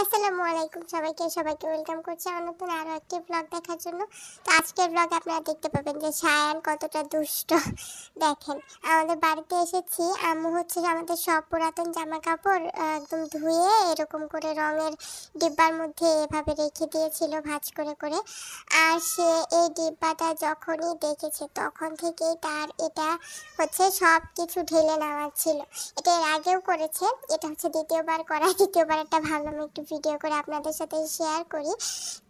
আসসালামু আলাইকুম সবাইকে সবাইকে ওয়েলকাম করছি আমার নতুন আরও একটি ব্লগ দেখার জন্য তো আজকের ব্লগ আপনারা দেখতে পাবেন যে সায়ান কতটা দুষ্ট দেখেন আমাদের বাড়িতে এসেছি আম্মু হচ্ছে আমাদের সব পুরাতন জামা কাপড় একদম ধুয়ে এরকম করে রঙের ডিব্বার মধ্যে এভাবে রেখে দিয়েছিল ভাজ করে করে আর সে এই ডিব্বাটা যখনই দেখেছে তখন থেকেই তার এটা হচ্ছে সব কিছু ঢেলে নেওয়ার ছিল এটা এর আগেও করেছে এটা হচ্ছে দ্বিতীয়বার করা দ্বিতীয়বার একটা ভাবলাম একটু ভিডিও করে আপনাদের সাথে শেয়ার করি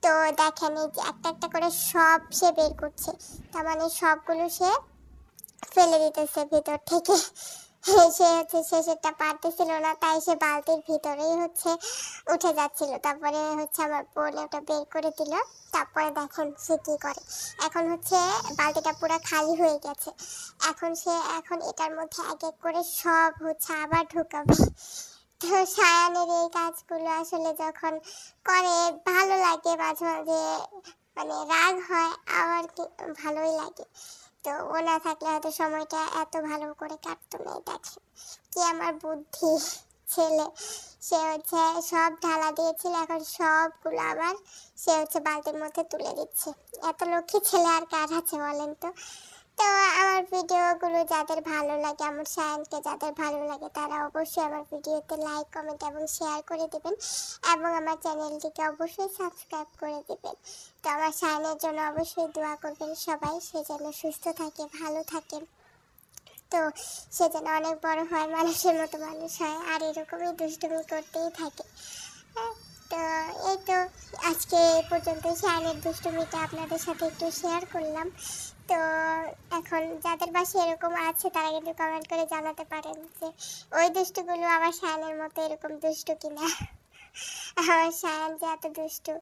তো দেখেন এই যে একটা একটা করে সব সে বের করছে তার মানে সবগুলো সে ফেলে দিতেছে ভেতর থেকে সে হচ্ছে শেষেরটা পারতেছিল না তাই সে বালতির ভিতরেই হচ্ছে উঠে যাচ্ছিল তারপরে হচ্ছে আমার বোন ওটা বের করে দিল তারপরে দেখেন সে কী করে এখন হচ্ছে বালতিটা পুরো খালি হয়ে গেছে এখন সে এখন এটার মধ্যে এক এক করে সব হচ্ছে আবার ঢুকাবে তো সায়ানের এই কাজগুলো আসলে যখন করে ভালো লাগে মাঝে মাঝে মানে রাগ হয় আবার কি ভালোই লাগে তো ও থাকলে হয়তো সময়টা এত ভালো করে কাটতো না দেখেন কি আমার বুদ্ধি ছেলে সে হচ্ছে সব ঢালা দিয়েছিল এখন সবগুলো আবার সে হচ্ছে বালতির মধ্যে তুলে দিচ্ছে এত লক্ষ্মী ছেলে আর কার আছে বলেন তো তো আমার ভিডিওগুলো যাদের ভালো লাগে আমার সায়নকে যাদের ভালো লাগে তারা অবশ্যই আমার ভিডিওতে লাইক কমেন্ট এবং শেয়ার করে দেবেন এবং আমার চ্যানেলটিকে অবশ্যই সাবস্ক্রাইব করে দেবেন তো আমার সায়নের জন্য অবশ্যই দোয়া করবেন সবাই সে যেন সুস্থ থাকে ভালো থাকে তো সে যেন অনেক বড় হয় মানুষের মতো মানুষ হয় আর এরকমই দুষ্টুমি করতেই থাকে হ্যাঁ, তো এই তো আজকে এ পর্যন্ত শায়নের দুষ্টুমিটা আপনাদের সাথে একটু শেয়ার করলাম তো এখন যাদের বাসে এরকম আছে তারা কিন্তু কমেন্ট করে জানাতে পারেন যে ওই দুষ্টুগুলো আবার শায়নের মতো এরকম দুষ্টু কিনা আমার শায়ন যে এত দুষ্টু